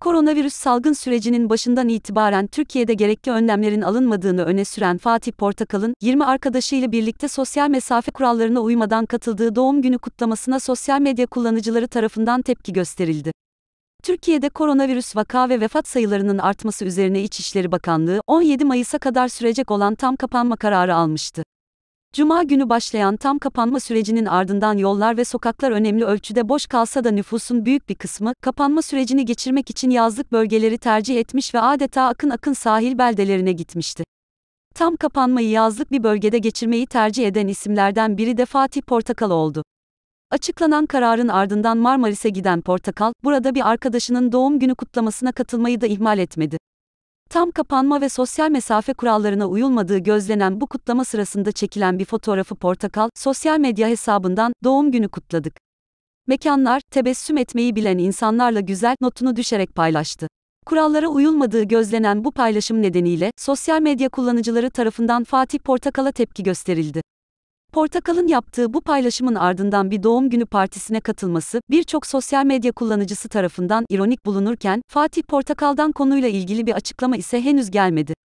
Koronavirüs salgın sürecinin başından itibaren Türkiye'de gerekli önlemlerin alınmadığını öne süren Fatih Portakal'ın 20 arkadaşıyla birlikte sosyal mesafe kurallarına uymadan katıldığı doğum günü kutlamasına sosyal medya kullanıcıları tarafından tepki gösterildi. Türkiye'de koronavirüs vaka ve vefat sayılarının artması üzerine İçişleri Bakanlığı 17 Mayıs'a kadar sürecek olan tam kapanma kararı almıştı. Cuma günü başlayan tam kapanma sürecinin ardından yollar ve sokaklar önemli ölçüde boş kalsa da nüfusun büyük bir kısmı, kapanma sürecini geçirmek için yazlık bölgeleri tercih etmiş ve adeta akın akın sahil beldelerine gitmişti. Tam kapanmayı yazlık bir bölgede geçirmeyi tercih eden isimlerden biri de Fatih Portakal oldu. Açıklanan kararın ardından Marmaris'e giden Portakal, burada bir arkadaşının doğum günü kutlamasına katılmayı da ihmal etmedi. Tam kapanma ve sosyal mesafe kurallarına uyulmadığı gözlenen bu kutlama sırasında çekilen bir fotoğrafı Portakal, sosyal medya hesabından doğum günü kutladık. Mekanlar, tebessüm etmeyi bilen insanlarla güzel notunu düşerek paylaştı. Kurallara uyulmadığı gözlenen bu paylaşım nedeniyle sosyal medya kullanıcıları tarafından Fatih Portakal'a tepki gösterildi. Portakal'ın yaptığı bu paylaşımın ardından bir doğum günü partisine katılması birçok sosyal medya kullanıcısı tarafından ironik bulunurken Fatih Portakal'dan konuyla ilgili bir açıklama ise henüz gelmedi.